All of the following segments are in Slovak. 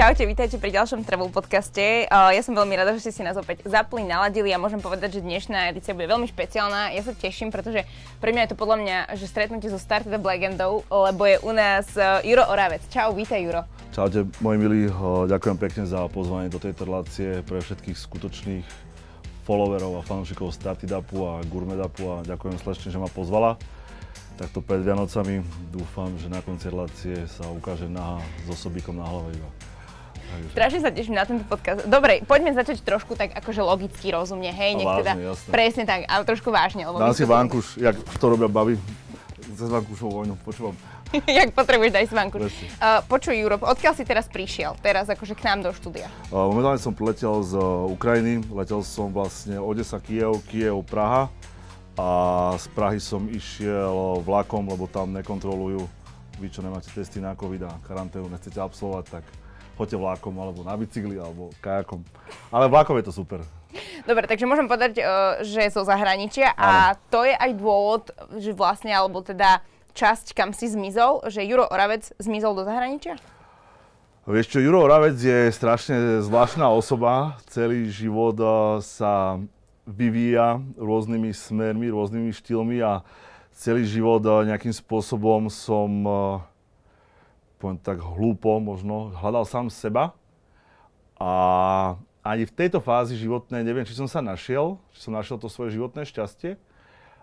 Čaute, vítajte pri ďalšom Travel podcaste. ja som veľmi rada, že ste si nás opäť zapli, naladili a môžem povedať, že dnešná edícia bude veľmi špeciálna. Ja sa teším, pretože pre mňa je to podľa mňa, že stretnutie so Startup legendou, lebo je u nás e, Juro Oravec. Čau, vítaj Juro. Čaute, moji milí, ďakujem pekne za pozvanie do tejto relácie pre všetkých skutočných followerov a fanúšikov Upu a Upu a ďakujem slečne, že ma pozvala takto pred Vianocami. Dúfam, že na konci relácie sa ukáže naha s osobíkom na hlave iba. Strašne sa teším na tento podcast. Dobre, poďme začať trošku tak akože logicky, rozumne, hej, nech teda jasné. presne tak, ale trošku vážne. Lebo Dám si vankuš, jak to robia baby, cez vankušovú vojnu, počúvam. jak potrebuješ, daj si vankuš. Uh, počuj, Europe, odkiaľ si teraz prišiel, teraz akože k nám do štúdia? Uh, momentálne som letel z eh, Ukrajiny, letel som vlastne Odesa, Kiev, Kiev, Praha a z Prahy som išiel vlakom, lebo tam nekontrolujú vy, čo nemáte testy na COVID a karanténu nechcete absolvovať, tak Poďte vlákom, alebo na bicykli, alebo kajakom. Ale vlákom je to super. Dobre, takže môžem povedať, eh, že zo zahraničia a Ale. to je aj dôvod, že vlastne, alebo teda časť, kam si zmizol, že Juro Oravec zmizol do zahraničia? Vieš čo, Juro Oravec je strašne zvláštna osoba. Celý život eh, sa vyvíja rôznymi smermi, rôznymi štýlmi a celý život eh, nejakým spôsobom som poviem tak hlúpo možno, hľadal sám seba a ani v tejto fázi životnej neviem, či som sa našiel, či som našiel to svoje životné šťastie,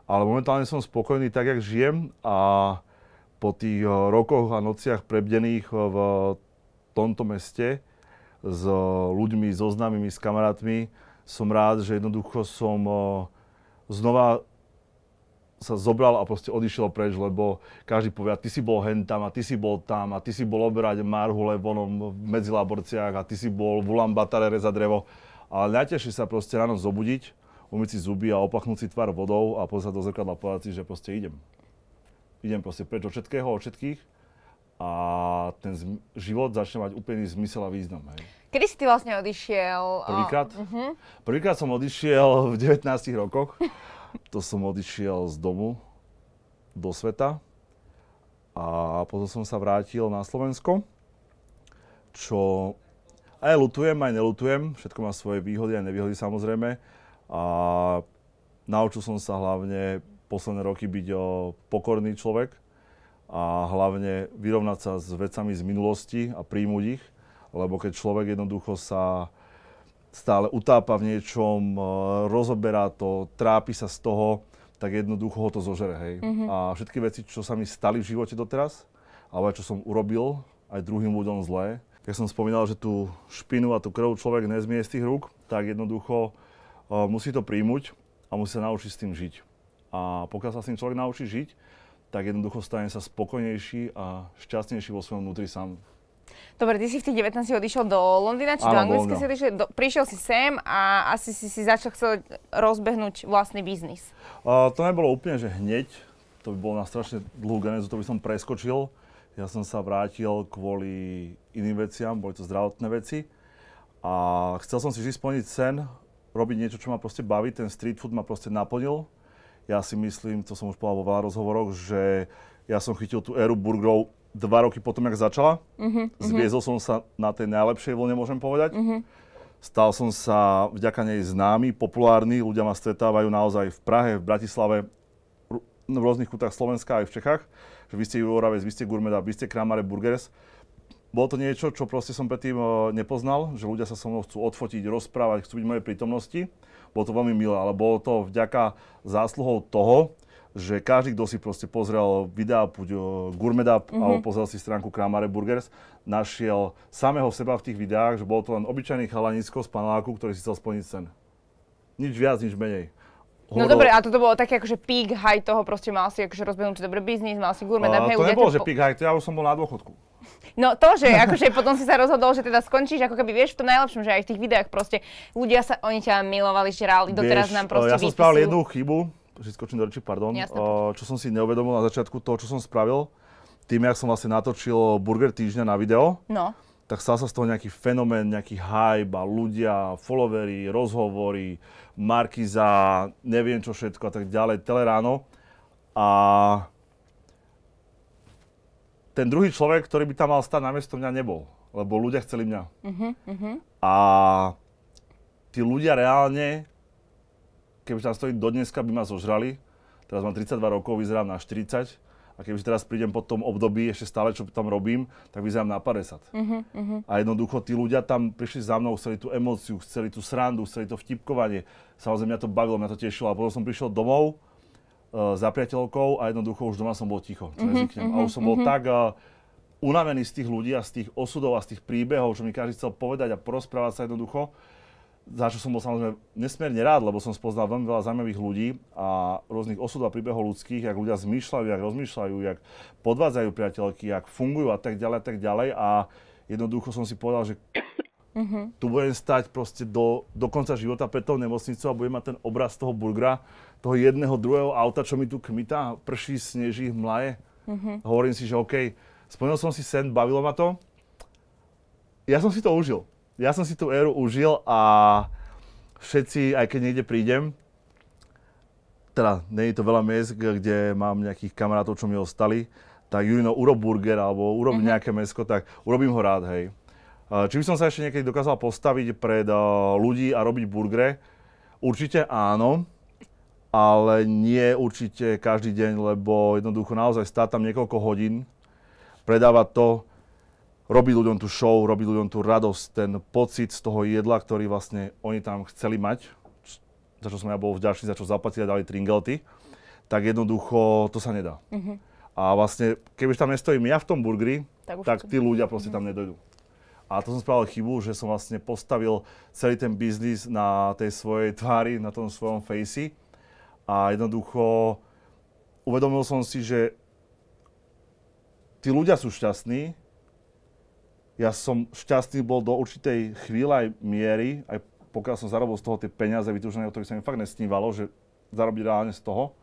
ale momentálne som spokojný tak, jak žijem a po tých eh, rokoch a nociach prebdených eh, v tomto meste s eh, ľuďmi, so známymi, s kamarátmi, som rád, že jednoducho som znova sa zobral a proste odišiel preč, lebo každý povie, ty si bol tam a ty si bol tam a ty si bol obrať Marhu Levonom v medzilaborciách a ty si bol v Ulan Batarere za drevo. Ale najťažšie sa proste ráno zobudiť, umyť si zuby a opachnúť si tvár vodou a pozrieť do zrkadla a povedať si, že proste idem. Idem proste preč od všetkého, od všetkých a ten život začne mať úplný zmysel a význam. Hej. Kedy si ty vlastne odišiel? Prvýkrát? Uh-huh. Prvýkrát som odišiel v 19 rokoch to som odišiel z domu do sveta a potom som sa vrátil na Slovensko, čo aj lutujem, aj nelutujem, všetko má svoje výhody a nevýhody samozrejme a naučil som sa hlavne posledné roky byť o pokorný človek a hlavne vyrovnať sa s vecami z minulosti a príjmuť ich, lebo keď človek jednoducho sa stále utápa v niečom, e, rozoberá to, trápi sa z toho, tak jednoducho ho to zožere, hej. Mm-hmm. A všetky veci, čo sa mi stali v živote doteraz, alebo čo som urobil aj druhým ľuďom zlé, keď som spomínal, že tú špinu a tú krv človek nezmie z tých rúk, tak jednoducho uh, musí to príjmuť a musí sa naučiť s tým žiť. A pokiaľ sa s tým človek naučí žiť, tak jednoducho stane sa spokojnejší a šťastnejší vo svojom vnútri sám Dobre, ty si v tých 19 odišiel do Londýna, či Áno, do Anglicka si odišiel, do, prišiel si sem a asi si si začal chcel rozbehnúť vlastný biznis. Uh, to nebolo úplne, že hneď, to by bolo na strašne dlhú genézu, to by som preskočil. Ja som sa vrátil kvôli iným veciam, boli to zdravotné veci. A chcel som si vždy splniť sen, robiť niečo, čo ma proste baví, ten street food ma proste naplnil. Ja si myslím, to som už povedal vo veľa rozhovoroch, že ja som chytil tú éru burgerov dva roky potom, jak začala. Uh-huh, Zviezol som sa na tej najlepšej vlne, môžem povedať. Uh-huh. Stal som sa vďaka nej známy, populárny, ľudia ma stretávajú naozaj v Prahe, v Bratislave, v rôznych kútach Slovenska aj v Čechách. Že vy ste Juroravec, vy ste Gourmeda, vy ste Kramare Burgers. Bolo to niečo, čo proste som predtým e, nepoznal, že ľudia sa so mnou chcú odfotiť, rozprávať, chcú byť v mojej prítomnosti. Bolo to veľmi milé, ale bolo to vďaka zásluhou toho, že každý, kto si proste pozrel videa buď e, Gourmedup mm-hmm. alebo pozrel si stránku Kramare Burgers, našiel samého seba v tých videách, že bol to len obyčajný chalanisko z paneláku, ktorý si chcel splniť sen. Nič viac, nič menej. Hovoril, no dobre, a toto bolo také akože peak high toho, proste mal si akože rozbehnutý dobrý biznis, mal si gourmet uh, To nebolo, že peak high, to ja už som bol na dôchodku. No to, že akože potom si sa rozhodol, že teda skončíš, ako keby vieš v tom najlepšom, že aj v tých videách proste ľudia sa, oni ťa milovali, že rali, doteraz nám proste e, Ja som spravil jednu chybu, že skočím do reči, pardon. Jasne, uh, čo som si neuvedomil na začiatku toho, čo som spravil, tým, jak som vlastne natočil Burger týždňa na video, no. tak stal sa z toho nejaký fenomén, nejaký hype a ľudia, followery, rozhovory, marky za neviem čo všetko a tak ďalej, teleráno. A ten druhý človek, ktorý by tam mal stať namiesto mňa, nebol. Lebo ľudia chceli mňa. Uh-huh, uh-huh. A tí ľudia reálne keby tam stojím do dneska, by ma zožrali. Teraz mám 32 rokov, vyzerám na 40. A keby teraz prídem po tom období, ešte stále čo tam robím, tak vyzerám na 50. Uh-huh, uh-huh. A jednoducho tí ľudia tam prišli za mnou, chceli tú emóciu, chceli tú srandu, chceli to vtipkovanie. Samozrejme mňa to bavilo, mňa to tešilo. A potom som prišiel domov uh, za priateľkou a jednoducho už doma som bol ticho, čo uh-huh, uh-huh, A už uh-huh, som bol uh-huh. tak uh, unavený z tých ľudí a z tých osudov a z tých príbehov, čo mi každý chcel povedať a porozprávať sa jednoducho, za čo som bol samozrejme nesmierne rád, lebo som spoznal veľmi veľa zaujímavých ľudí a rôznych osud a príbehov ľudských, jak ľudia zmýšľajú, jak rozmýšľajú, jak podvádzajú priateľky, jak fungujú a tak ďalej a tak ďalej a jednoducho som si povedal, že Uh-huh. Tu budem stať proste do, do konca života pred tou nemocnicou a budem mať ten obraz toho burgra, toho jedného, druhého auta, čo mi tu kmitá, prší, sneží, mlaje. Uh-huh. Hovorím si, že OK, splnil som si sen, bavilo ma to. Ja som si to užil ja som si tú éru užil a všetci, aj keď niekde prídem, teda nie je to veľa miest, kde mám nejakých kamarátov, čo mi ostali, tak Jurino, urob burger alebo urob mm-hmm. nejaké mesko, tak urobím ho rád, hej. Eh, či by som sa ešte niekedy dokázal postaviť pred eh, ľudí a robiť burgere? Určite áno, ale nie určite každý deň, lebo jednoducho naozaj stá tam niekoľko hodín, predáva to, robí ľuďom tú show, robí ľuďom tú radosť, ten pocit z toho jedla, ktorý vlastne oni tam chceli mať, za čo som ja bol vďačný, za čo zaplatili a dali tringelty, tak jednoducho to sa nedá. Uh-huh. A vlastne, keby tam nestojím ja v tom burgeri, tak, tak tí ľudia proste uh-huh. tam mhm. nedojdu. A to som spravil chybu, že som vlastne postavil celý ten biznis na tej svojej tvári, na tom svojom face. A jednoducho uvedomil som si, že tí ľudia sú šťastní, ja som šťastný bol do určitej chvíle aj miery, aj pokiaľ som zarobil z toho tie peniaze vytúžené, o ktorých sa mi fakt nesnívalo, že zarobiť reálne z toho.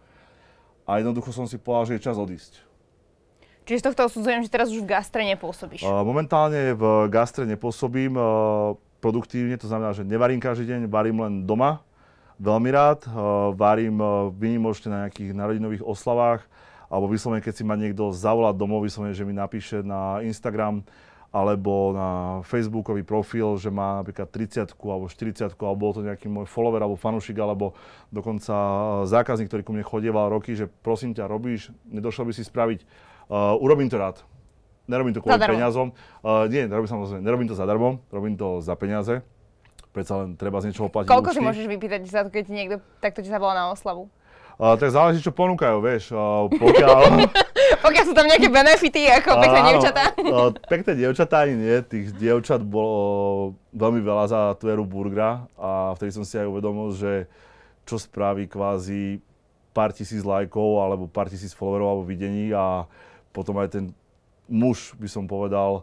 A jednoducho som si povedal, že je čas odísť. Čiže z tohto osudzujem, že teraz už v gastre nepôsobíš. Momentálne v gastre nepôsobím e, produktívne, to znamená, že nevarím každý deň, varím len doma. Veľmi rád. E, varím e, vynimočne na nejakých narodinových oslavách alebo vyslovene, keď si ma niekto zavolá domov, vyslovene, že mi napíše na Instagram, alebo na facebookový profil, že má napríklad 30 alebo 40 alebo bol to nejaký môj follower alebo fanúšik alebo dokonca e, zákazník, ktorý ku mne chodieval roky, že prosím ťa, robíš, nedošlo by si spraviť, uh, urobím to rád. Nerobím to kvôli zadarmo. peniazom. Uh, nie, nerobím, samozrejme, nerobím to zadarmo, robím to za peniaze. Predsa len treba z niečoho platiť Koľko účty. si môžeš vypýtať za to, keď ti niekto takto ti zavolá na oslavu? Uh, tak záleží, čo ponúkajú, vieš. Uh, pokiaľ... pokiaľ sú tam nejaké benefity, ako pekné dievčatá. uh, pekné dievčatá ani nie, tých dievčat bolo veľmi veľa za tú eru burgera a vtedy som si aj uvedomil, že čo spraví kvázi pár tisíc lajkov alebo pár tisíc followerov alebo videní a potom aj ten muž, by som povedal,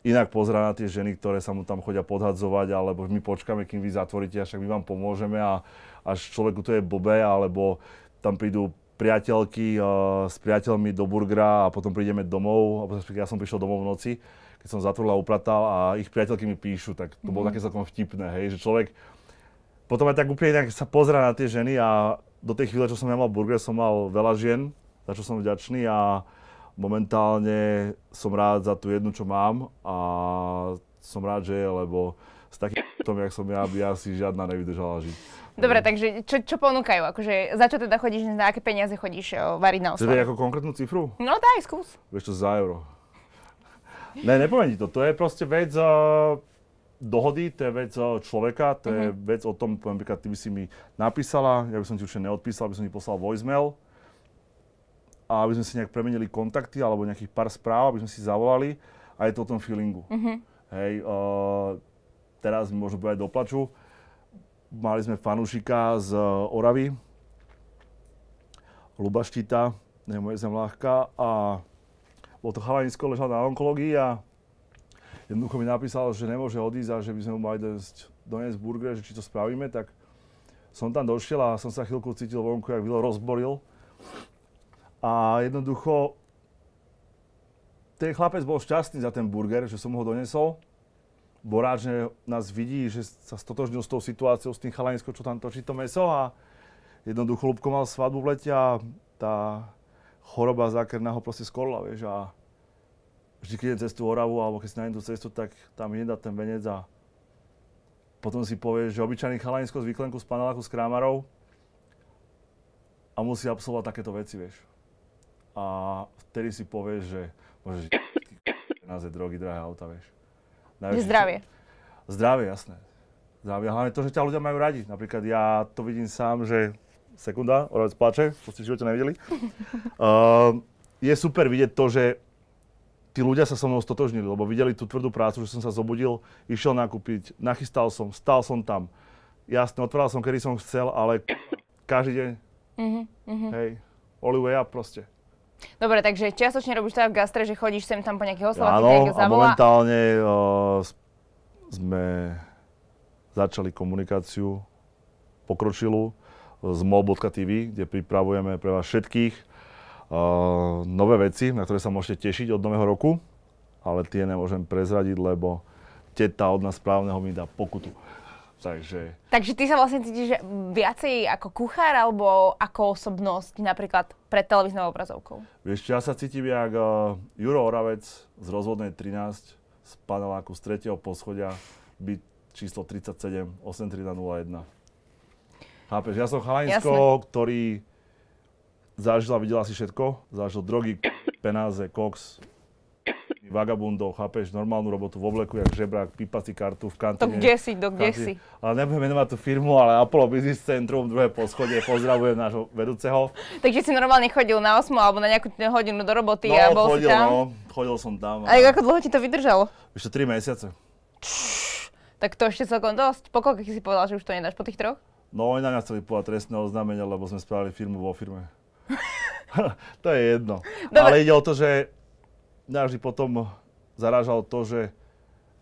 inak pozerá na tie ženy, ktoré sa mu tam chodia podhadzovať, alebo my počkáme, kým vy zatvoríte, a však my vám pomôžeme a až človeku to je blbé, alebo tam prídu priateľky uh, s priateľmi do burgera a potom prídeme domov, alebo ja som prišiel domov v noci, keď som zatvoril a upratal a ich priateľky mi píšu, tak to mm-hmm. bolo mhm. také celkom vtipné, hej, že človek potom aj tak úplne nejak sa pozera na tie ženy a do tej chvíle, čo som nemal burger, som mal veľa žien, za čo som vďačný a momentálne som rád za tú jednu, čo mám a som rád, že je, lebo s takým tom, jak som ja, by asi žiadna nevydržala žiť. Dobre, takže čo, čo ponúkajú? Akože, za čo teda chodíš, na aké peniaze chodíš o, eh, variť na osvár? ako konkrétnu cifru? No daj, skús. Vieš to za euro. Ne, nepoviem to. To je proste vec uh, dohody, to je vec uh, človeka, to je uh-huh. vec o tom, poviem príklad, ty by si mi napísala, ja by som ti určite neodpísal, aby som ti poslal voicemail a aby sme si nejak premenili kontakty alebo nejakých pár správ, aby sme si zavolali a je to o tom feelingu. Uh-huh. Hej, uh, teraz mi možno povedať doplaču, Mali sme fanúšika z eh, Oravy, Luba Štita, moje ľahká, a bol to chalanisko, ležal na onkológii a jednoducho mi napísal, že nemôže odísť a že by sme mu mali doniesť, doniesť burger, že či to spravíme, tak som tam došiel a som sa chvíľku cítil vonku, jak bylo rozboril. A jednoducho ten chlapec bol šťastný za ten burger, že som ho donesol. Boráč nás vidí, že sa stotožnil s tou situáciou, s tým chalaninskou, čo tam točí to meso a jednoducho Lubko mal svadbu v lete a tá choroba zákerná ho proste skorla, vieš, a vždy, keď idem cez tú Oravu, alebo keď si nájdem tú cestu, tak tam nedá ten venec a potom si povie, že obyčajný chalanisko z výklenku, z paneláku, s krámarov a musí absolvovať takéto veci, vieš. A vtedy si povie, že môžeš nás je drogy, drahé auta, vieš. Najväčšie. Zdravie. Zdravie, jasné. Zdravie. Hlavne to, že ťa ľudia majú radi. Napríklad ja to vidím sám, že sekunda, orovec plače, to ste v živote nevideli. Uh, je super vidieť to, že tí ľudia sa so mnou stotožnili, lebo videli tú tvrdú prácu, že som sa zobudil, išiel nakúpiť, nachystal som, stal som tam. Jasne, otváral som, kedy som chcel, ale každý deň, mm-hmm. hej, all the way up proste. Dobre, takže čiastočne robíš tak v gastre, že chodíš sem tam po nejakých oslovách, Áno, a zavolá. momentálne uh, sme začali komunikáciu pokročilú z mob.tv, kde pripravujeme pre vás všetkých uh, nové veci, na ktoré sa môžete tešiť od nového roku, ale tie nemôžem prezradiť, lebo teta od nás správneho mi dá pokutu. Takže... Takže ty sa vlastne cítiš viacej ako kuchár alebo ako osobnosť napríklad pred televíznou obrazovkou? Vieš, ja sa cítim jak uh, Juro Oravec z rozvodnej 13 z paneláku z 3. poschodia, byt číslo 37 83001. Chápeš, ja som chalanisko, Jasne. ktorý zažil a videla si všetko. Zažil drogy, penáze, koks, vagabundov, chápeš, normálnu robotu v obleku, jak žebrák, pípa si kartu v kantine. To kde si, to kde si. Ale nebudem menovať tú firmu, ale Apollo Business Centrum, druhé poschodie, pozdravujem nášho vedúceho. Takže si normálne chodil na 8 alebo na nejakú hodinu do roboty no, a bol chodil, si tam? No, chodil som tam. A, a ako dlho ti to vydržalo? Ešte 3 mesiace. tak to ešte celkom dosť. Po koľkých si povedal, že už to nedáš? Po tých troch? No, oni na mňa chceli povedať trestné oznámenie, lebo sme spravili firmu vo firme. to je jedno. Dobre. Ale ide o to, že Mňa vždy potom zarážalo to, že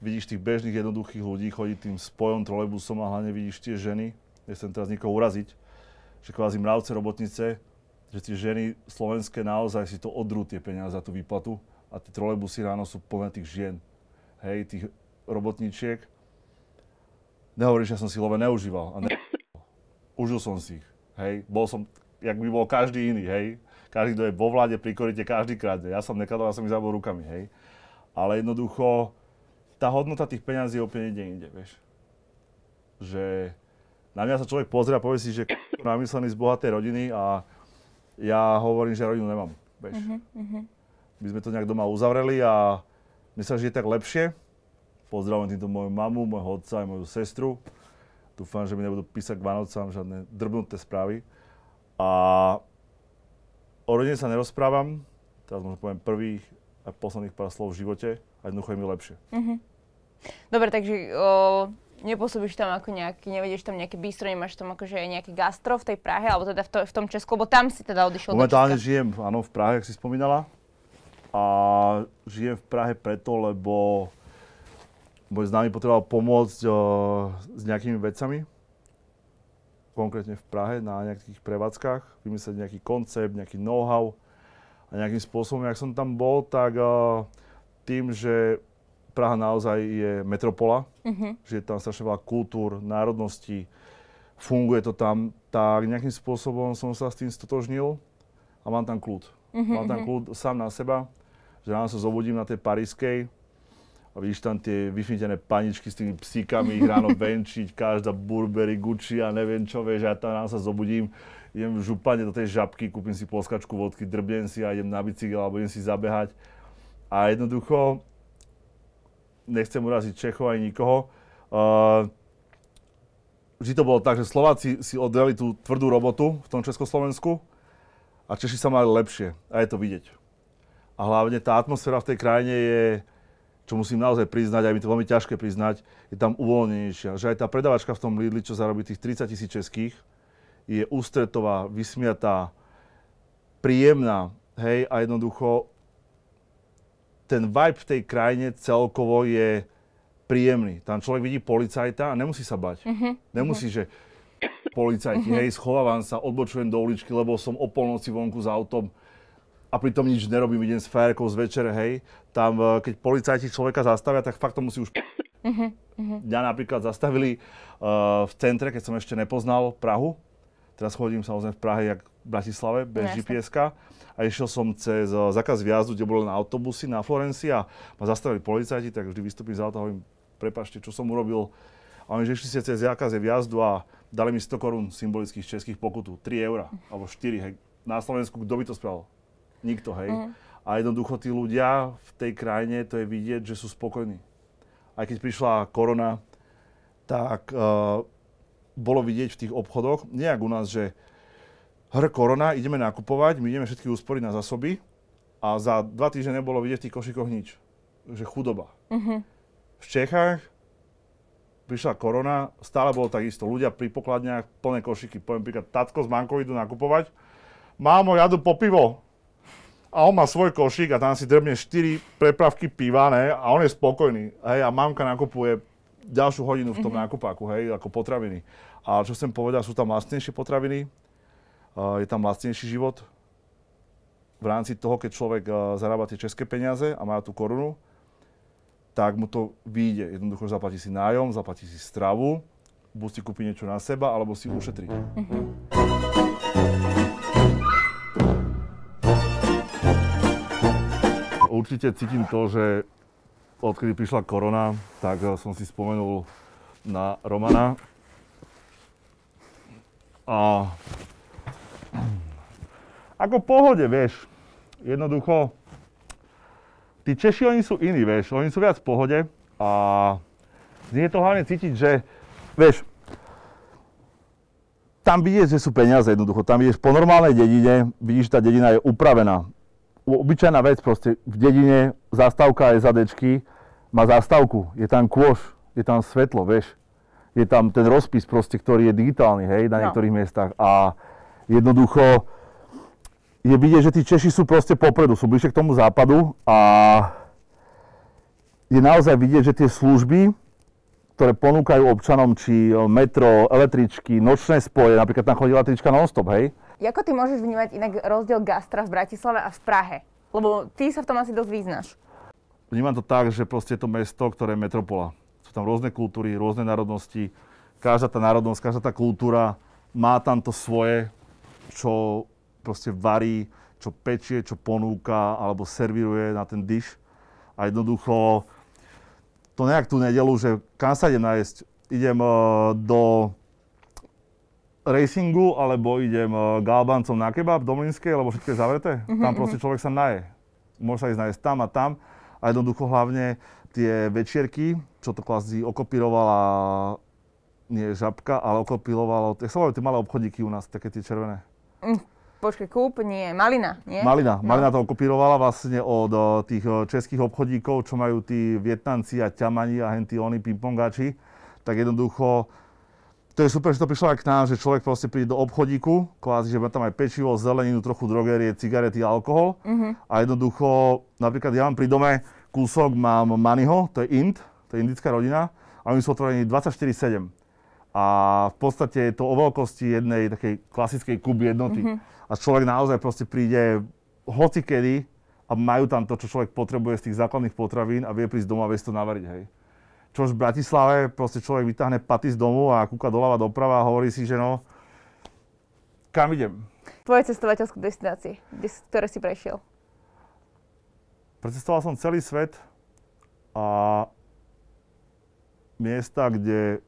vidíš tých bežných, jednoduchých ľudí, chodí tým spojom trolejbusom a hlavne vidíš tie ženy, nechcem teraz nikoho uraziť, že kvázi mravce, robotnice, že tie ženy slovenské naozaj si to odrú tie peniaze za tú výplatu a tie trolejbusy ráno sú plné tých žien, hej, tých robotničiek. Nehovoríš, že ja som si love neužíval. A ne... Užil som si ich, hej. Bol som, jak by bol každý iný, hej každý, kto je vo vláde pri korite, každý krade. Ja som nekradol, ja som ich zabol rukami, hej. Ale jednoducho, tá hodnota tých peňazí je úplne ide inde, vieš. Že na mňa sa človek pozrie a povie si, že namyslený z bohatej rodiny a ja hovorím, že rodinu nemám, vieš. Uh-huh, uh-huh. My sme to nejak doma uzavreli a mne sa žije tak lepšie. Pozdravujem týmto moju mamu, môjho otca aj moju sestru. Dúfam, že mi nebudú písať k Vánocám žiadne drbnuté správy. A O rodine sa nerozprávam, teraz možno poviem prvých a posledných pár slov v živote a jednoducho je mi lepšie. Uh-huh. Dobre, takže o, nepôsobíš tam ako nejaký, nevedieš tam nejaké bistro, nemáš tam akože nejaké gastro v tej Prahe, alebo teda v, to, v tom Česku, lebo tam si teda odišiel Momentálne do Česka. žijem, áno, v Prahe, ak si spomínala. A žijem v Prahe preto, lebo môj známy potreboval pomôcť o, s nejakými vecami, konkrétne v Prahe na nejakých prevádzkach, vymyslieť nejaký koncept, nejaký know-how a nejakým spôsobom, ak som tam bol, tak eh, tým, že Praha naozaj je metropola, uh-huh. že je tam strašne veľa kultúr, národností, funguje to tam, tak nejakým spôsobom som sa s tým stotožnil a mám tam kľud. Uh-huh, mám tam mhm. kľud sám na seba, že ráno sa zobudím na tej parískej, a vidíš tam tie vyfintené paničky s tými psíkami, ich ráno venčiť, každá Burberry, Gucci a neviem čo, vieš, ja tam ráno sa zobudím, idem v župane do tej žabky, kúpim si ploskačku vodky, drbnem si a idem na bicykel alebo idem si zabehať. A jednoducho, nechcem uraziť Čechov ani nikoho, uh, vždy to bolo tak, že Slováci si oddali tú tvrdú robotu v tom Československu a Češi sa mali lepšie a je to vidieť. A hlavne tá atmosféra v tej krajine je, čo musím naozaj priznať, aj mi to veľmi ťažké priznať, je tam uvoľnenejšia. Že aj tá predavačka v tom Lidli, čo zarobí tých 30 tisíc českých, je ústretová, vysmiatá, príjemná, hej, a jednoducho ten vibe v tej krajine celkovo je príjemný. Tam človek vidí policajta a nemusí sa bať. Uh-huh. Nemusí, uh-huh. že policajti, uh-huh. hej, schovávam sa, odbočujem do uličky, lebo som o polnoci vonku s autom a pritom nič nerobím, idem s frajerkou z večer, hej, tam eh, keď policajti človeka zastavia, tak fakt to musí už... Uh-huh, Mňa napríklad zastavili uh, v centre, keď som ešte nepoznal Prahu. Teraz chodím samozrejme v Prahe, jak v Bratislave, no, bez no, gps A išiel som cez uh, zákaz viazdu, kde boli na autobusy na Florencii a ma zastavili policajti, tak vždy vystúpim z auta a hovorím, prepašte, čo som urobil. A oni, že išli ste cez zákaz viazdu a dali mi 100 korún symbolických českých pokutu, 3 eur alebo 4. Hej. Na Slovensku kto by to spravil? Nikto, hej. Mm. A jednoducho tí ľudia v tej krajine, to je vidieť, že sú spokojní. Aj keď prišla korona, tak uh, bolo vidieť v tých obchodoch, nejak u nás, že hr korona, ideme nakupovať, my ideme všetky úspory na zásoby a za dva týždne nebolo vidieť v tých košikoch nič. Že chudoba. Mm-hmm. V Čechách prišla korona, stále bolo takisto. Ľudia pri pokladniach plné košiky. Poviem príklad, tatko s mankou idú nakupovať. Mámo, jadu po pivo a on má svoj košík a tam si drbne 4 prepravky piva, ne? A on je spokojný, hej, a mamka nakupuje ďalšiu hodinu v tom mm-hmm. nákupáku, hej, ako potraviny. A čo som povedal, sú tam vlastnejšie potraviny, uh, je tam vlastnejší život v rámci toho, keď človek uh, zarába tie české peniaze a má tú korunu, tak mu to vyjde. Jednoducho zaplatí si nájom, zaplatí si stravu, buď si kúpi niečo na seba, alebo si ušetrí. Mm-hmm. určite cítim to, že odkedy prišla korona, tak som si spomenul na Romana. A ako pohode, vieš, jednoducho, tí Češi, oni sú iní, vieš, oni sú viac v pohode a je to hlavne cítiť, že, vieš, tam vidieš, že sú peniaze jednoducho. Tam vidieš po normálnej dedine, vidíš, tá dedina je upravená obyčajná vec proste v dedine, zastávka SADčky, má zastávku, je tam kôš, je tam svetlo, vieš. Je tam ten rozpis proste, ktorý je digitálny, hej, na no. niektorých miestach. A jednoducho je vidieť, že tí Češi sú proste popredu, sú bližšie k tomu západu a je naozaj vidieť, že tie služby, ktoré ponúkajú občanom, či e, metro, električky, nočné spoje, napríklad tam chodí električka non-stop, hej? Ako ty môžeš vnímať inak rozdiel gastra v Bratislave a v Prahe? Lebo ty sa v tom asi dosť význaš. Vnímam to tak, že proste je to mesto, ktoré je metropola. Sú tam rôzne kultúry, rôzne národnosti. Každá tá národnosť, každá tá kultúra má tam to svoje, čo proste varí, čo pečie, čo ponúka alebo serviruje na ten dish. A jednoducho to nejak tú nedelu, že kam sa idem nájsť. Idem uh, do racingu, alebo idem uh, e, galbancom na kebab do Mlinskej, lebo všetko je zavreté. Mhm, tam mhm. proste človek sa naje. Môže sa ísť nájsť tam a tam. A jednoducho hlavne tie večierky, čo to kvázi okopirovala nie žabka, ale okopirovalo, Tak sa volajú tie malé obchodíky u nás, také tie červené. Mm. Počkej, kúp, nie, malina, nie? Malina. No. Malina to okupírovala vlastne od tých českých obchodíkov, čo majú tí Vietnamci a ťamani a hentí oni pingpongáči. Tak jednoducho, to je super, že to prišlo aj k nám, že človek proste príde do obchodíku, kvázi, že má tam aj pečivo, zeleninu, trochu drogerie, cigarety, alkohol. Uh-huh. A jednoducho, napríklad ja mám pri dome kúsok, mám Maniho, to je Ind, to je indická rodina, a oni sú otvorení 24-7 a v podstate je to o veľkosti jednej takej klasickej kuby jednoty. Mm-hmm. A človek naozaj proste príde hocikedy a majú tam to, čo človek potrebuje z tých základných potravín a vie prísť domov a vie to navariť, hej. Čož v Bratislave proste človek vytáhne paty z domu a kúka doľava doprava a hovorí si, že no, kam idem? Tvoje cestovateľské destinácie, ktoré si prešiel? Precestoval som celý svet a miesta, kde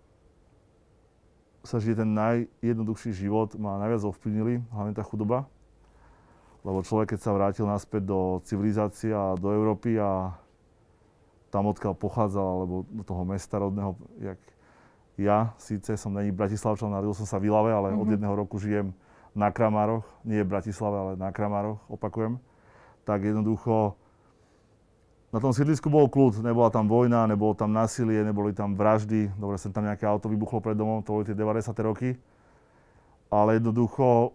sa žije ten najjednoduchší život, ma najviac ovplyvnili, hlavne tá chudoba. Lebo človek, keď sa vrátil naspäť do civilizácie a do Európy a tam, odkiaľ pochádzal, alebo do toho mesta rodného, jak ja síce som není Bratislavčan, narodil som sa v Ilave, ale mm-hmm. od mhm. jedného roku žijem na Kramároch, nie v Bratislave, ale na Kramároch, opakujem, tak jednoducho na tom sídlisku bol kľud, nebola tam vojna, nebolo tam násilie, neboli tam vraždy. Dobre, sem tam nejaké auto vybuchlo pred domom, to boli tie 90. roky. Ale jednoducho,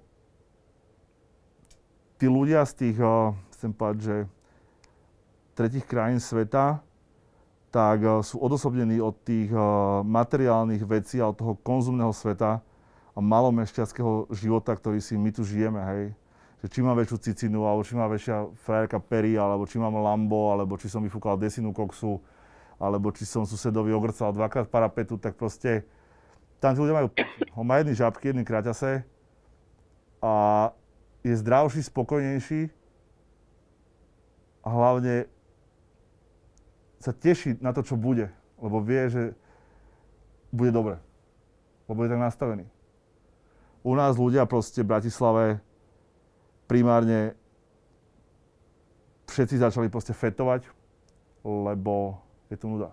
tí ľudia z tých, eh, chcem povedať, že tretich krajín sveta, tak eh, sú odosobnení od tých eh, materiálnych vecí a od toho konzumného sveta a malomešťanského života, ktorý si my tu žijeme, hej že či mám väčšiu cicinu, alebo či mám väčšia frajerka pery, alebo či mám lambo, alebo či som vyfúkal desinu koksu, alebo či som susedovi ogrcal dvakrát parapetu, tak proste tam tí ľudia majú, on má jedny žabky, jedny kraťase a je zdravší, spokojnejší a hlavne sa teší na to, čo bude, lebo vie, že bude dobre, lebo je tak nastavený. U nás ľudia proste v Bratislave primárne všetci začali proste fetovať, lebo je tu nuda.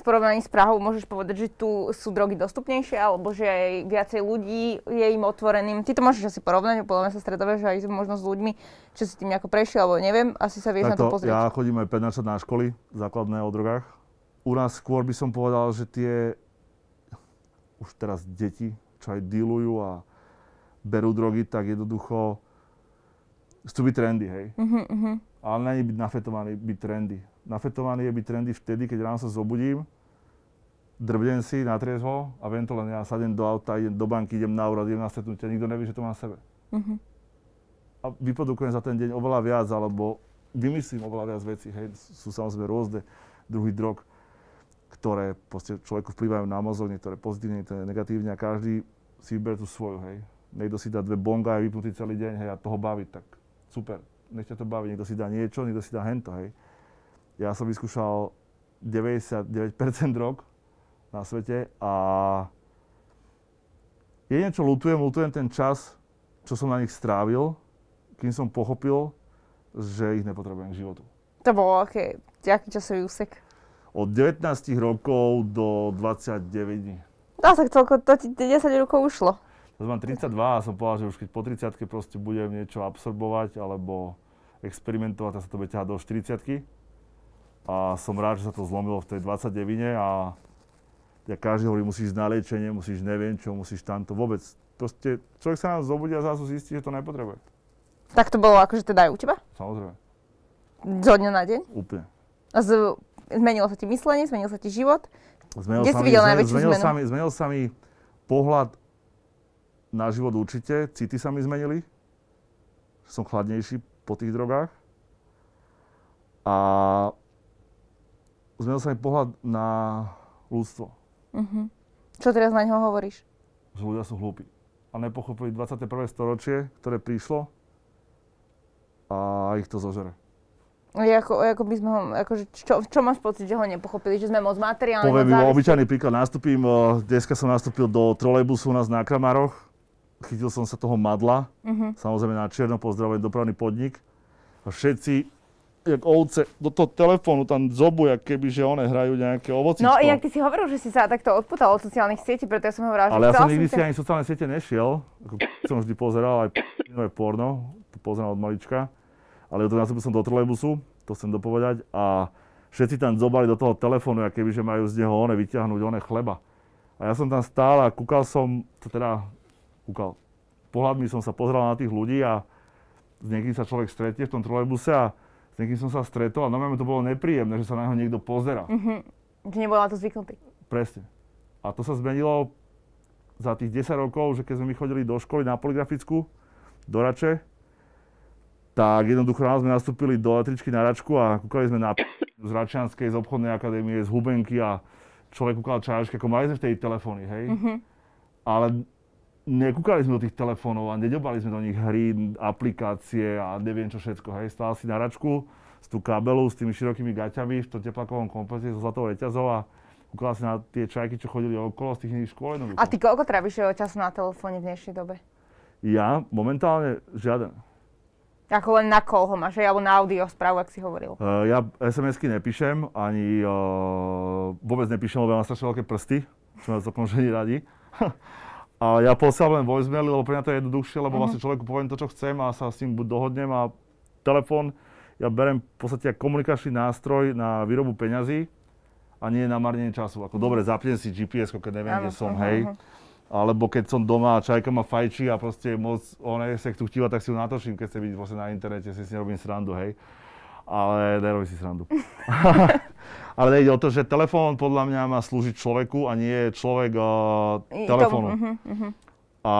V porovnaní s Prahou môžeš povedať, že tu sú drogy dostupnejšie, alebo že aj viacej ľudí je im otvoreným. Ty to môžeš asi porovnať, podľa mňa sa stretávaš aj možno s ľuďmi, čo si tým nejako prešiel, alebo neviem, asi sa vieš Takto, na to pozrieť. Ja chodím aj 15 na školy základné o drogách. U nás skôr by som povedal, že tie už teraz deti, čo aj dealujú a berú drogy, tak jednoducho chcú byť trendy, hej. Uh-huh, uh-huh, Ale není byť nafetovaný, byť trendy. Nafetovaný je byť trendy vtedy, keď ráno sa zobudím, drbnem si, na ho a viem to len ja sadem do auta, idem do banky, idem na úrad, idem na stretnutie, nikto nevie, že to mám na sebe. Uh-huh. A vyprodukujem za ten deň oveľa viac, alebo vymyslím oveľa viac vecí, hej, sú samozrejme rôzne druhý drog, ktoré proste človeku vplyvajú na mozog, niektoré pozitívne, niektoré negatívne a každý si vyberie tú svoju, hej niekto si dá dve bonga a je vypnutý celý deň, hej, a toho baví, tak super, nech ťa to baví, niekto si dá niečo, niekto si dá hento, hej. Ja som vyskúšal 99% drog na svete a jedine, čo lutujem, lutujem ten čas, čo som na nich strávil, kým som pochopil, že ich nepotrebujem k životu. To bolo aký, okay. aký časový úsek? Od 19 rokov do 29 dní. No tak celko, to ti 10 rokov ušlo. Teraz mám 32 a som povedal, že už keď po 30 proste budem niečo absorbovať alebo experimentovať, tak sa to bude ťahať do 40 A som rád, že sa to zlomilo v tej 29 a ja každý hovorí, musíš na liečenie, musíš neviem čo, musíš tamto, vôbec. Proste človek sa nám zobudí a zase zistí, že to nepotrebuje. Tak to bolo akože teda aj u teba? Samozrejme. Zo dňa na deň? Úplne. A z, zmenilo sa ti myslenie, zmenil sa ti život? Zmenil Kde sa si mi, videl najväčšiu zmenil zmenu? Sa mi, zmenil sa mi pohľad na život určite. City sa mi zmenili. Som chladnejší po tých drogách. A zmenil sa mi pohľad na ľudstvo. Mm-hmm. Čo teraz na ňo hovoríš? Že ľudia sú hlúpi. A nepochopili 21. storočie, ktoré prišlo a ich to zožere. Ako, ako by sme ho, akože, čo, čo máš pocit, že ho nepochopili? Že sme moc materiálne, Poviem obyčajný príklad. Nastupím, eh, dneska som nastúpil do trolejbusu u nás na Kramaroch chytil som sa toho madla, uh-huh. samozrejme na čierno pozdravujem dopravný podnik. A všetci, jak ovce, do toho telefónu tam zobu, jak keby, že one hrajú nejaké ovoci. No, ja ty si hovoril, že si sa takto odputal od sociálnych sietí, preto ja som hovoril, že Ale ja som nikdy si ani sociálne siete nešiel. Ako, som vždy pozeral aj nové porno, to pozerám od malička. Ale to nastúpil som do trolejbusu, to chcem dopovedať. A všetci tam zobali do toho telefónu, aké keby, že majú z neho one vyťahnuť, one chleba. A ja som tam stál a kúkal som, to teda kúkal. Pohľadmi som sa pozeral na tých ľudí a s niekým sa človek stretne v tom trolejbuse a s niekým som sa stretol a normálne to bolo nepríjemné, že sa na neho niekto pozera. Mhm. hmm to zvyknutý. Presne. A to sa zmenilo za tých 10 rokov, že keď sme my chodili do školy na poligrafickú, do Rače, tak jednoducho ráno sme nastúpili do električky na Račku a kúkali sme na z Račianskej, z obchodnej akadémie, z Hubenky a človek kúkal čajačky, ako mali sme v tej telefóny, hej. Mm-hmm. Ale nekúkali sme do tých telefónov a nedobali sme do nich hry, aplikácie a neviem čo všetko, hej, stál si na račku s tú kabelou, s tými širokými gaťami v tom teplakovom komplexi so zlatou reťazou a kúkala si na tie čajky, čo chodili okolo z tých iných škôl. A ty koľko tráviš času na telefóne v dnešnej dobe? Ja momentálne žiaden. Ako len na koho? ho máš, alebo na audio správu, ak si hovoril. Uh, ja SMS-ky nepíšem, ani uh, vôbec nepíšem, lebo mám strašne veľké prsty, čo ma celkom žení radi. A ja posielam len voicemail, lebo pre mňa to je jednoduchšie, lebo uh-huh. vlastne človeku poviem to, čo chcem a sa s ním buď dohodnem a telefón ja berem v podstate ako komunikačný nástroj na výrobu peňazí a nie na marnenie času. Ako mhm. dobre, zapnem si GPS, keď neviem, ano, kde som, uh-huh. hej. Alebo keď som doma a čajka ma fajčí a proste moc, ona je sektu chtíva, tak si ju natočím, keď chcem byť vlastne na internete, si s nerobím srandu, hej. Ale nerobím si srandu. Ale nejde o to, že telefón podľa mňa má slúžiť človeku a nie človek uh, telefónu. Uh-huh, uh-huh. A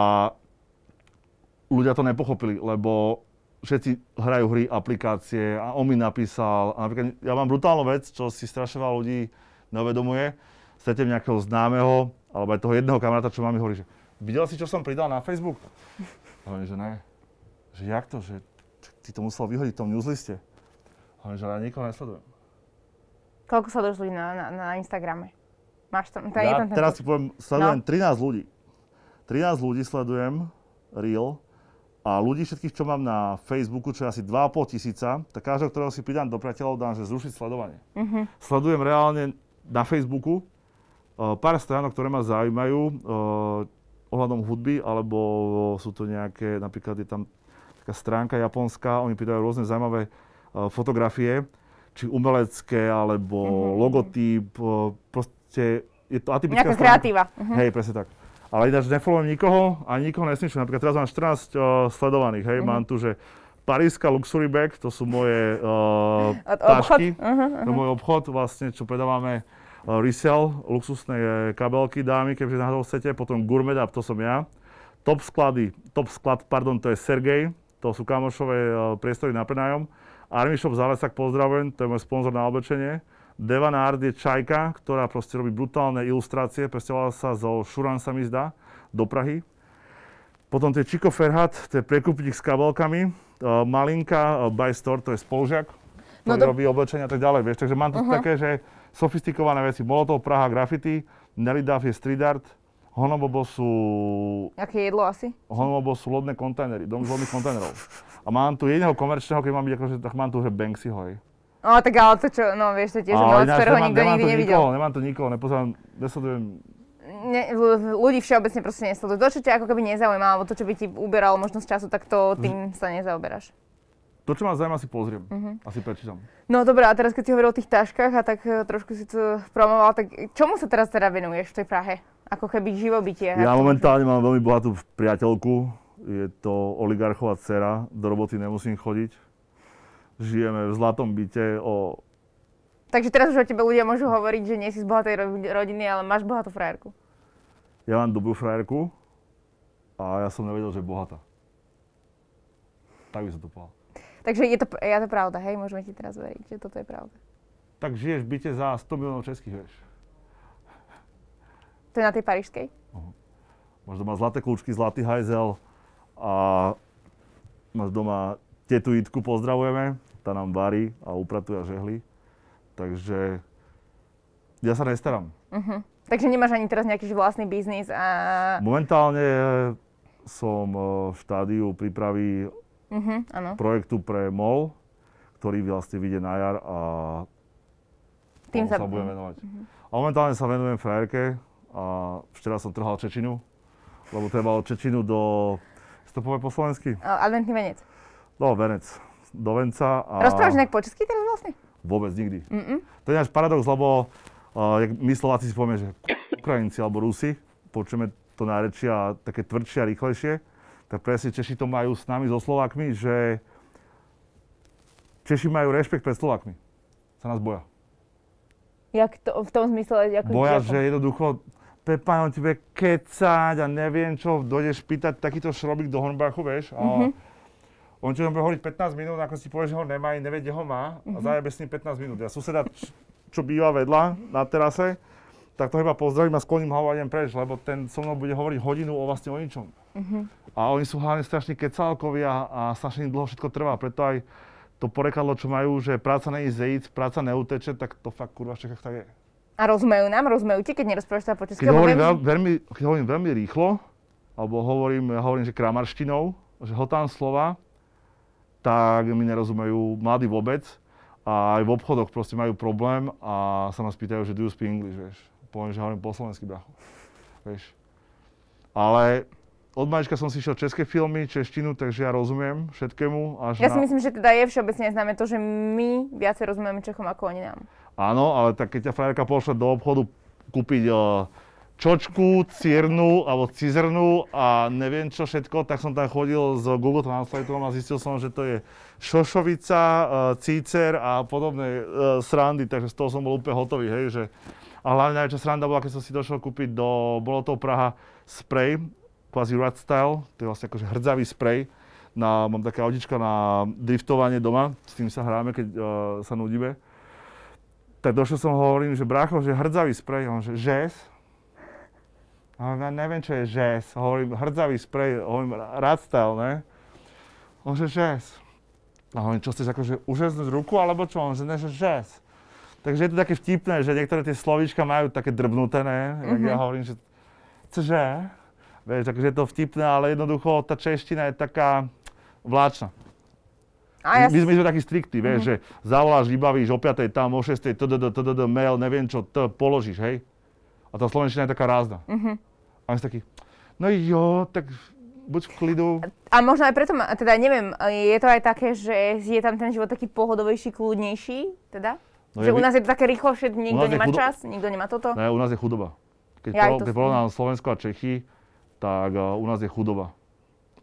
ľudia to nepochopili, lebo všetci hrajú hry, aplikácie a on mi napísal. A napríklad ja mám brutálnu vec, čo si strašne ľudí neuvedomuje. Stretiem nejakého známeho, alebo aj toho jedného kamaráta, čo mám, mi hovorí, že videl si, čo som pridal na Facebook? Hovorím, že ne. Že jak to, že ty to musel vyhodiť v tom newsliste. Hovorím, že ja nikoho nesledujem. Koľko sa ľudí na, na, na Instagrame? Máš tam, tam ja je tam ten teraz ti poviem, sledujem no. 13 ľudí. 13 ľudí sledujem, real, a ľudí všetkých, čo mám na Facebooku, čo je asi 2,5 tisíca, tak každého, ktorého si pridám do priateľov, dám, že zrušiť sledovanie. Uh-huh. Sledujem reálne na Facebooku uh, pár stránok, ktoré ma zaujímajú uh, ohľadom hudby, alebo sú to nejaké, napríklad je tam taká stránka japonská, oni pridajú rôzne zaujímavé uh, fotografie, či umelecké, alebo mm-hmm. logotyp, eh, proste je to atypická Nejaká stránka. kreatíva. Mm-hmm. Hej, presne tak. Ale ináč nefollowujem nikoho a nikoho nesničujem. Napríklad teraz mám 14 uh, eh, sledovaných, hej, mm-hmm. mám tu, že Paríska Luxury Bag, to sú moje uh, tášky, uh-huh, uh-huh. to je môj obchod vlastne, čo predávame uh, resell, luxusné kabelky dámy, keďže na náhodou chcete, potom Gourmet Up, to som ja. Top sklady, top sklad, pardon, to je Sergej, to sú kamošové uh, priestory na prenájom. Army Shop Zalesak pozdravujem, to je môj sponzor na oblečenie. Devan Art je čajka, ktorá proste robí brutálne ilustrácie, presťahovala sa zo Šuran sa mi zdá, do Prahy. Potom tie Chico Ferhat, to je prekupník s kabelkami. Uh, Malinka uh, by Store, to je spolužiak, no ktorý no to... robí oblečenie a tak ďalej, vieš. Takže mám tu uh-huh. také, že sofistikované veci. Molotov, Praha, graffiti, Nelly Duff je street art, Honobobo sú... Aké jedlo asi? Honobobo sú lodné kontajnery, dom z lodných kontajnerov. A mám tu jedného komerčného, keď mám byť akože, tak mám tu, že Banksy hoj. No tak ale to čo, no vieš, to tiež je od ktorého nikto nikdy nevidel. Nikoho, nemám tu nikoho, nepozerám, nesledujem ne, ľudí všeobecne proste nesledujú. To, čo ťa ako keby nezaujíma, alebo to, čo by ti uberalo možnosť času, tak to tým mhm. sa nezaoberáš. To, čo ma zaujíma, si pozriem. Uh-huh. Asi prečítam. No dobré, a teraz keď si hovoril o tých taškách a tak eh, trošku si to promoval, tak čomu sa teraz teda venuješ v tej Prahe? ako keby živobytie. Ja momentálne mám veľmi bohatú priateľku, je to oligarchová dcera, do roboty nemusím chodiť. Žijeme v zlatom byte o... Takže teraz už o tebe ľudia môžu hovoriť, že nie si z bohatej rodiny, ale máš bohatú frajerku. Ja mám dobrú frajerku a ja som nevedel, že je bohatá. Tak by som to povedal. Takže je to, je to pravda, hej? Môžeme ti teraz veriť, že toto je pravda. Tak žiješ v byte za 100 miliónov českých, vieš. To je na tej parížskej? Uh-huh. Máš doma zlaté kľúčky, zlatý hajzel a máš doma tetu Itku, pozdravujeme. Tá nám varí a upratuje a žehli. Takže ja sa nestaram. Uh-huh. Mhm. Takže nemáš ani teraz nejaký vlastný biznis a... Momentálne som e, v štádiu prípravy uh-huh, mhm, projektu pre MOL, ktorý vlastne vyjde na jar a tým sa, sa budem venovať. Uh-huh. A momentálne sa venujem frajerke, a včera som trhal čečinu, lebo trebalo čečinu do... Si to povie po slovensky? Adventný venec. No, venec. Do venca a... Rozprávaš nejak po česky teraz vlastne? Vôbec nikdy. Mm-mm. To je náš paradox, lebo uh, jak my Slováci si povieme, že Ukrajinci alebo Rusi, počujeme to nárečia také tvrdšie a rýchlejšie, tak presne Češi to majú s nami, so Slovákmi, že Češi majú rešpekt pred Slovákmi. Sa nás boja. Jak to, v tom zmysle? Ako boja, že jednoducho Pepa, on ti bude kecať a neviem čo, dojdeš pýtať takýto šrobík do Hornbachu, vieš, a mm-hmm. on ti bude hovoriť 15 minút, ako si povie, že ho nemá, nevie, kde ho má mm-hmm. a mhm. zajebe s ním 15 minút. Ja suseda, čo býva vedľa na terase, tak to iba pozdravím a skloním hlavu a idem preč, lebo ten so mnou bude hovoriť hodinu o vlastne o ničom. Mm-hmm. A oni sú hlavne strašne kecálkovia a strašne dlho všetko trvá, preto aj to porekadlo, čo majú, že práca není zejíc, práca neuteče, tak to fakt kurva v tak je. A rozumejú nám, rozumejú ti, keď nerozprávaš sa po česky? Keď hovorím, veľmi, veľmi, keď hovorím veľmi rýchlo, alebo hovorím, ja hovorím, že kramarštinou, že hotám slova, tak mi nerozumejú mladí vôbec. A aj v obchodoch proste majú problém a sa nás pýtajú, že do you speak English, vieš. Poviem, že hovorím po slovensky, bracho. Vieš. Ale od malička som si šiel české filmy, češtinu, takže ja rozumiem všetkému. Až ja si na... myslím, že teda je všeobecne známe to, že my viacej rozumieme Čechom ako oni nám. Áno, ale tak keď ťa frajerka pošle do obchodu kúpiť eh, čočku, ciernu alebo cizrnu a neviem čo všetko, tak som tam chodil s Google Translate a zistil som, že to je šošovica, eh, cícer a podobné eh, srandy, takže z toho som bol úplne hotový, hej, že... A hlavne najväčšia sranda bola, keď som si došiel kúpiť do, Bolotov Praha, spray, quasi Rad style, to je vlastne akože hrdzavý spray, na, mám také audička na driftovanie doma, s tým sa hráme, keď uh, sa nudíme tak došiel som, hovorím, že brácho, že hrdzavý sprej, on že žes. A ja neviem, čo je žes, hovorím, hrdzavý sprej, hovorím, rád stál, ne? On že žes. A hovorím, čo chceš, akože užesnúť ruku, alebo čo? On že ne, že žes. Takže je to také vtipné, že niektoré tie slovíčka majú také drbnuté, ne? Mm-hmm. Tak ja mhm. hovorím, že cože? Vieš, takže je to vtipné, ale jednoducho tá čeština je taká vláčna. A ja my, sme, sme takí striktní, vieš, mhm. že zavoláš, vybavíš o 5. tam, o 6. mail, neviem čo, t, položíš, hej. A tá slovenčina je taká rázna. Uh-huh. A my sme takí, no jo, tak buď v klidu. A možno aj preto, teda neviem, je to aj také, že je tam ten život taký pohodovejší, kľudnejší, teda? No že u nás je to také že nikto nemá chudo... čas, nikto nemá toto. Ne, u nás je chudoba. Keď, ja po, keď porovnám Slovensko a Čechy, tak uh, u nás je chudoba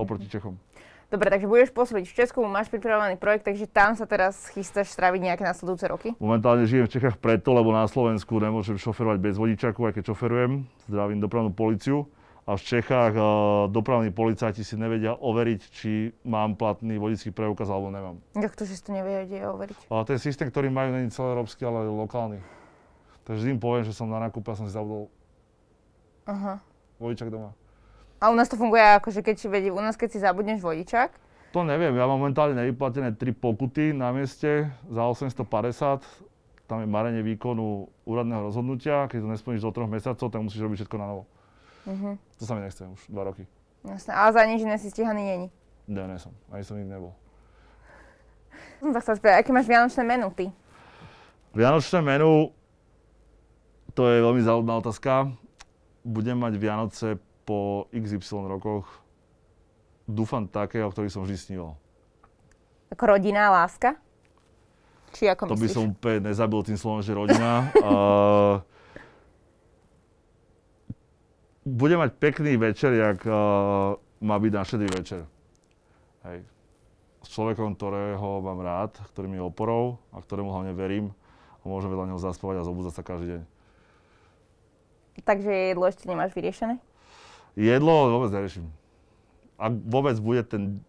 oproti Čechom. Dobre, takže budeš pôsobiť v Česku, máš pripravený projekt, takže tam sa teraz chystáš straviť nejaké nasledujúce roky? Momentálne žijem v Čechách preto, lebo na Slovensku nemôžem šoferovať bez vodičaku, aj keď šoferujem, zdravím dopravnú policiu. A v Čechách dopravní policajti si nevedia overiť, či mám platný vodický preukaz alebo nemám. Jak to, že si to nevedia overiť? A ten systém, ktorý majú, není európsky, ale lokálny. Takže im poviem, že som na nákupe a som si zabudol Aha. vodičak doma. A u nás to funguje ako, že keď si vedie, u nás keď si zabudneš vodičak? To neviem, ja mám momentálne nevyplatené tri pokuty na mieste za 850, tam je marenie výkonu úradného rozhodnutia, keď to nesplníš do troch mesiacov, tak musíš robiť všetko na novo. Uh-huh. To sa mi nechce už dva roky. Jasné, ale za nič si stíhaný není. Ne, ne som, ani som nikdy nebol. Som sa chcel spýtať, aké máš vianočné menu ty? Vianočné menu, to je veľmi zaujímavá otázka. Budem mať Vianoce po XY rokoch dúfam také, o ktorých som vždy sníval. Ako rodina láska? Či ako to myslíš? by som úplne nezabil tým slovom, že rodina. uh, bude mať pekný večer, jak uh, má byť na šedý večer. Hej. S človekom, ktorého mám rád, ktorý mi je oporou a ktorému hlavne verím a môžem vedľa neho zaspovať a zobúzať sa každý deň. Takže jedlo ešte nemáš vyriešené? Jedlo vôbec neriešim. Ak vôbec bude ten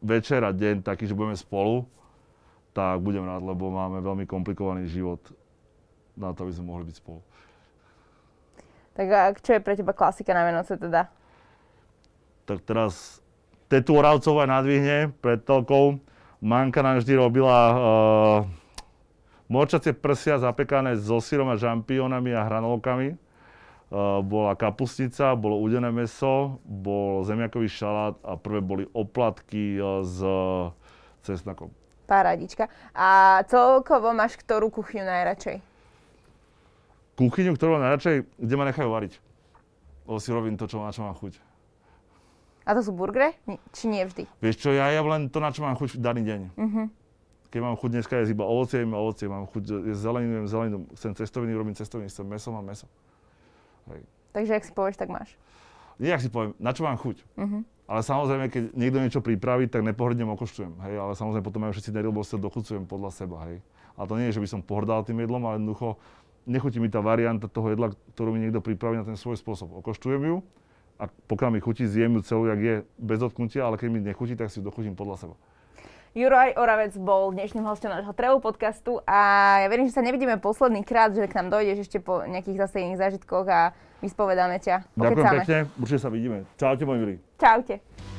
večer a deň taký, že budeme spolu, tak budem rád, lebo máme veľmi komplikovaný život na to, aby sme mohli byť spolu. Tak a čo je pre teba klasika na Vianoce teda? Tak teraz tetu Oravcová nadvihne pred toľkou. Manka nám vždy robila uh, morčacie prsia zapekané so sírom a žampiónami a hranolkami. Eh, bola kapustnica, bolo udené meso, bol zemiakový šalát a prvé boli oplatky s eh, cesnakom. Parádička. A celkovo máš ktorú kuchyňu najradšej? Kuchyňu, ktorú mám najradšej, kde ma nechajú variť. Lebo si robím to, čo, na čo mám chuť. A to sú burgery? Či nie vždy? Vieš čo, ja jem len to, na čo mám chuť v daný deň. Uh-huh. Keď mám chuť dneska jesť iba ovocie, jem ovocie, mám chuť jesť zeleninu, jem zeleninu, chcem cestoviny, robím cestoviny, chcem meso, mám meso. Hej. Takže ak si povieš, tak máš. Nie, ak si poviem, na čo mám chuť. Uh-huh. Ale samozrejme, keď niekto niečo pripraví, tak nepohrdnem okoštujem, hej, ale samozrejme potom aj všetci lebo sa dochucujem podľa seba, hej. A to nie je, že by som pohrdal tým jedlom, ale jednoducho nechutí mi tá varianta toho jedla, ktorú mi niekto pripraví na ten svoj spôsob. Okoštujem ju a pokiaľ mi chutí, zjem ju celú, jak je, bez dotknutia, ale keď mi nechutí, tak si ju dochutím podľa seba. Juraj Oravec bol dnešným hostom nášho Trevo podcastu a ja verím, že sa nevidíme posledný krát, že k nám dojdeš ešte po nejakých zase iných zážitkoch a vyspovedáme ťa. Pokecáme. Ďakujem pekne, určite sa vidíme. Čaute, môj milí. Čaute.